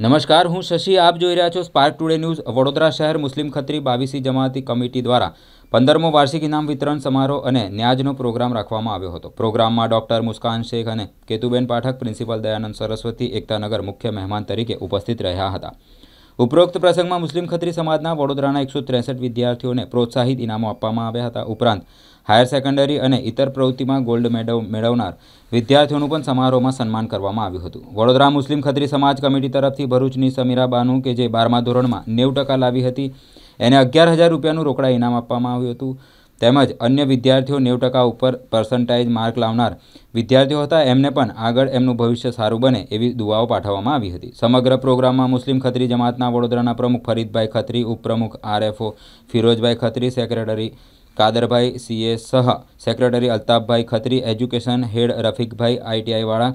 નમસ્કાર હું શશી આપ જોઈ રહ્યા છો સ્પાર્ક ટુડે ન્યૂઝ વડોદરા શહેર મુસ્લિમ ખત્રી બાવીસી જમાતી કમિટી દ્વારા પંદરમો વાર્ષિક ઇનામ વિતરણ સમારોહ અને ન્યાજનો પ્રોગ્રામ રાખવામાં આવ્યો હતો પ્રોગ્રામમાં ડોક્ટર મુસ્કાન શેખ અને કેતુબેન પાઠક પ્રિન્સિપલ દયાનંદ સરસ્વતી એકતાનગર મુખ્ય મહેમાન તરીકે ઉપસ્થિત રહ્યા હતા ઉપરોક્ત પ્રસંગમાં મુસ્લિમ ખત્રી સમાજના વડોદરાના એકસો ત્રેસઠ વિદ્યાર્થીઓને પ્રોત્સાહિત ઇનામો આપવામાં આવ્યા હતા ઉપરાંત હાયર સેકન્ડરી અને ઇતર પ્રવૃત્તિમાં ગોલ્ડ મેડલ મેળવનાર વિદ્યાર્થીઓનું પણ સમારોહમાં સન્માન કરવામાં આવ્યું હતું વડોદરા મુસ્લિમ ખત્રી સમાજ કમિટી તરફથી ભરૂચની સમીરા બાનુ કે જે બારમા ધોરણમાં નેવું ટકા લાવી હતી એને અગિયાર હજાર રૂપિયાનું રોકડા ઇનામ આપવામાં આવ્યું હતું તેમજ અન્ય વિદ્યાર્થીઓ નેવ ટકા ઉપર પર્સન્ટાઇજ માર્ક લાવનાર વિદ્યાર્થીઓ હતા એમને પણ આગળ એમનું ભવિષ્ય સારું બને એવી દુવાઓ પાઠવવામાં આવી હતી સમગ્ર પ્રોગ્રામમાં મુસ્લિમ ખત્રી જમાતના વડોદરાના પ્રમુખ ફરીદભાઈ ખત્રી ઉપપ્રમુખ RFO Firojbhai Khatri secretary Kadarbhai CA સહ secretary Altafbhai Khatri education head Rafiqbhai આઈટીઆઈવાળા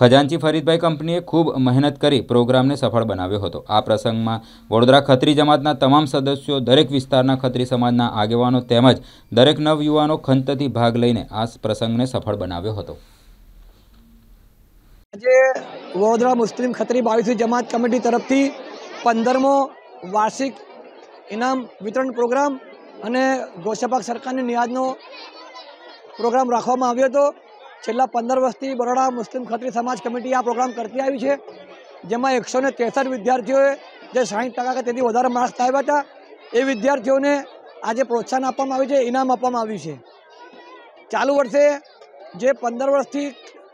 ખજાનચી ફરીદભાઈ કંપનીએ ખૂબ મહેનત કરી પ્રોગ્રામને સફળ બનાવ્યો હતો આ પ્રસંગમાં વડોદરા ખત્રી જમાતના તમામ સદસ્યો દરેક વિસ્તારના ખત્રી સમાજના આગેવાનો તેમજ દરેક નવયુવાનો ખંતથી ભાગ લઈને આ પ્રસંગને સફળ બનાવ્યો હતો આજે વડોદરા મુસ્લિમ ખત્રી બાવીસમી જમાત કમિટી તરફથી પંદરમો વાર્ષિક ઇનામ વિતરણ પ્રોગ્રામ અને ગોસાપાક સરકારની નિયાદનો પ્રોગ્રામ રાખવામાં આવ્યો હતો છેલા 15 વર્ષથી બરોડા મુસ્લિમ ખત્રી સમાજ કમિટી આ પ્રોગ્રામ કરતી આવી છે જેમાં 163 વિદ્યાર્થીઓ જે 60% કે તેથી વધારે માર્ક લાવતા એ વિદ્યાર્થીઓને આજે પ્રોત્સાહન આપવા આવી છે ઇનામ આપવા આવી છે ચાલુ વર્ષે જે 15 વર્ષથી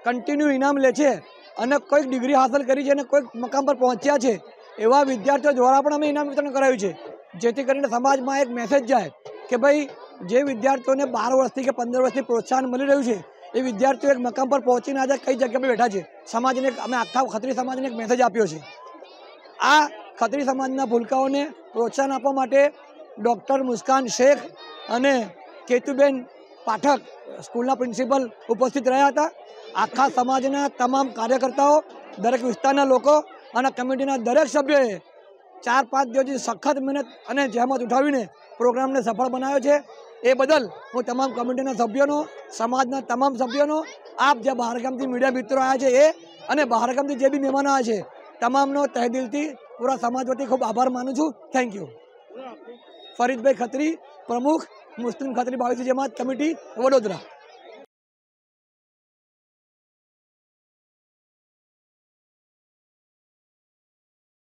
કન્ટિન્યુ ઇનામ લે છે અને કોઈક ડિગ્રી હાંસલ કરી છે અને કોઈક મકામ પર પહોંચ્યા છે એવા વિદ્યાર્થીઓ દ્વારા પણ અમે ઇનામ વિતરણ કરાવ્યું છે જેથી કરીને સમાજમાં એક મેસેજ જાય કે ભાઈ જે વિદ્યાર્થીઓને 12 વર્ષથી કે 15 વર્ષથી પ્રોત્સાહન મળી રહ્યું છે એ વિદ્યાર્થીઓ એક મકામ પર પહોંચીને આજે કઈ જગ્યા પર બેઠા છે સમાજને અમે આખા ખત્રી સમાજને એક મેસેજ આપ્યો છે આ ખત્રી સમાજના ભૂલકાઓને પ્રોત્સાહન આપવા માટે ડૉક્ટર મુસ્કાન શેખ અને કેતુબેન પાઠક સ્કૂલના પ્રિન્સિપલ ઉપસ્થિત રહ્યા હતા આખા સમાજના તમામ કાર્યકર્તાઓ દરેક વિસ્તારના લોકો અને કમિટીના દરેક સભ્યોએ ચાર પાંચ દિવસથી સખત મહેનત અને જહેમત ઉઠાવીને પ્રોગ્રામને સફળ બનાવ્યો છે એ બદલ હું તમામ કમિટીના સભ્યોનો સમાજના તમામ સભ્યોનો આપ જે બહારગામથી મીડિયા મિત્રો આવ્યા છે એ અને બહારગામથી જે બી મહેમાનો આવ્યા છે તમામનો તહે પૂરા સમાજ વતી ખૂબ આભાર માનું છું થેન્ક યુ ફરીદભાઈ ખત્રી પ્રમુખ મુસ્લિમ ખત્રી બાવીસી જમાત કમિટી વડોદરા